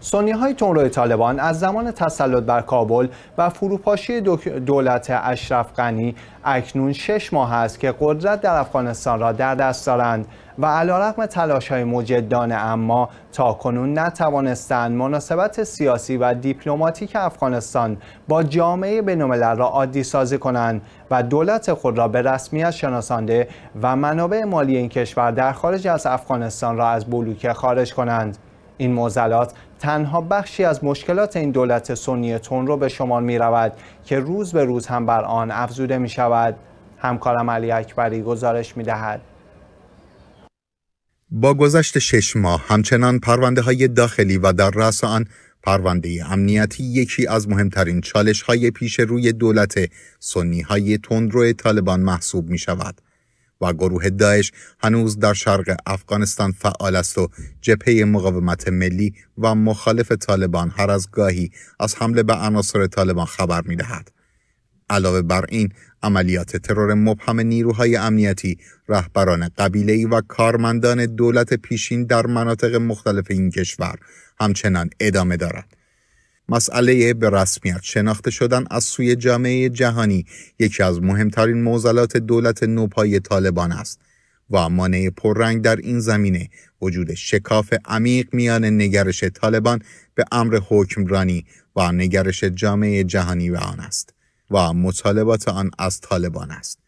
سنی های تونروی طالبان از زمان تسلط بر کابل و فروپاشی دولت اشرف غنی اکنون شش ماه است که قدرت در افغانستان را در دست دارند و رقم تلاش های مجدانه اما تا کنون نتوانستند مناسبت سیاسی و دیپلماتیک افغانستان با جامعه بینالملل را عادی سازی کنند و دولت خود را به رسمیت شناسانده و منابع مالی این کشور در خارج از افغانستان را از بلوکه خارج کنند این معضلات تنها بخشی از مشکلات این دولت سنی تون رو به شمار می رود که روز به روز هم بر آن افزوده می شود همکارم علی اکبری گزارش می دهد. با گذشت شش ماه همچنان پرونده های داخلی و در رأس آن پرونده امنیتی یکی از مهمترین چالش های پیش روی دولت سنی های تندرو طالبان محسوب می شود. و گروه داعش هنوز در شرق افغانستان فعال است و جبهه مقاومت ملی و مخالف طالبان هر از گاهی از حمله به عناصر طالبان خبر می دهد. علاوه بر این عملیات ترور مبهم نیروهای امنیتی رهبران قبیله‌ای و کارمندان دولت پیشین در مناطق مختلف این کشور همچنان ادامه دارد مسئله به رسمیت شناخته شدن از سوی جامعه جهانی یکی از مهمترین موزلات دولت نوپای طالبان است و مانع پررنگ در این زمینه وجود شکاف عمیق میان نگرش طالبان به امر حکمرانی و نگرش جامعه جهانی به آن است و مطالبات آن از طالبان است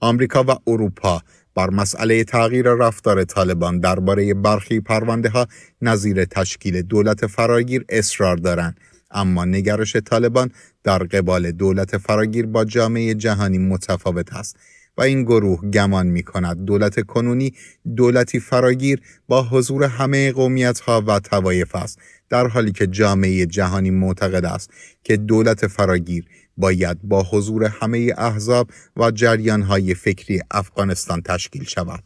آمریکا و اروپا بر مسئله تغییر رفتار طالبان درباره برخی پرونده ها نظیر تشکیل دولت فراگیر اصرار دارند اما نگرش طالبان در قبال دولت فراگیر با جامعه جهانی متفاوت است و این گروه گمان می کند دولت کنونی دولتی فراگیر با حضور همه قومیت ها و توایف است در حالی که جامعه جهانی معتقد است که دولت فراگیر باید با حضور همه احزاب و جریانهای فکری افغانستان تشکیل شود.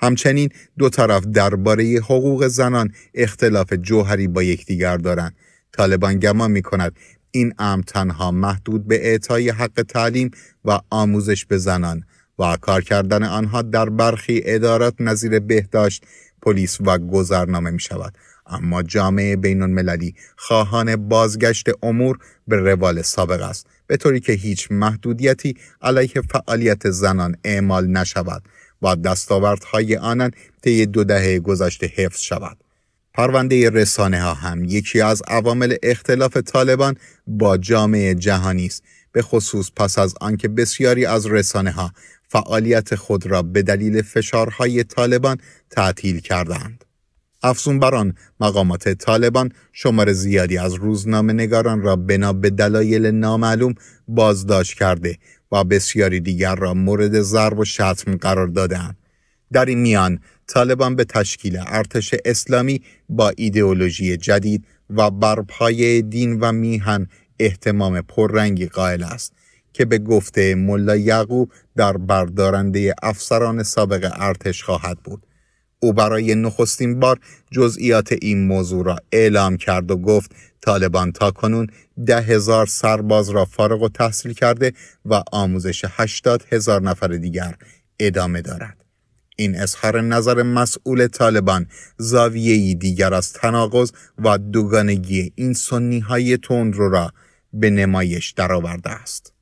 همچنین دو طرف درباره حقوق زنان اختلاف جوهری با یکدیگر دارند. طالبان گمان می کند این امر تنها محدود به اعطای حق تعلیم و آموزش به زنان و کار کردن آنها در برخی ادارات نظیر بهداشت پلیس و گذرنامه می شود اما جامعه بین المللی خواهان بازگشت امور به روال سابق است به طوری که هیچ محدودیتی علیه فعالیت زنان اعمال نشود و دستاوردهای آنان طی دو دهه گذشته حفظ شود پرونده رسانه ها هم یکی از عوامل اختلاف طالبان با جامعه جهانی است به خصوص پس از آنکه بسیاری از رسانه ها فعالیت خود را به دلیل فشارهای طالبان تعطیل کردند. افزون بران، مقامات طالبان شمار زیادی از روزنامه نگاران را بنا به دلایل نامعلوم بازداشت کرده و بسیاری دیگر را مورد ضرب و شتم قرار دادند. در این میان طالبان به تشکیل ارتش اسلامی با ایدئولوژی جدید و برپای دین و میهن احتمام پررنگی قائل است که به گفته ملا یعقوب در بردارنده افسران سابق ارتش خواهد بود او برای نخستین بار جزئیات این موضوع را اعلام کرد و گفت طالبان تا کنون ده هزار سرباز را فارغ و تحصیل کرده و آموزش هشتاد هزار نفر دیگر ادامه دارد. این اظهار نظر مسئول طالبان زاویه‌ای دیگر از تناقض و دوگانگی این سنی های تندرو را به نمایش درآورده است.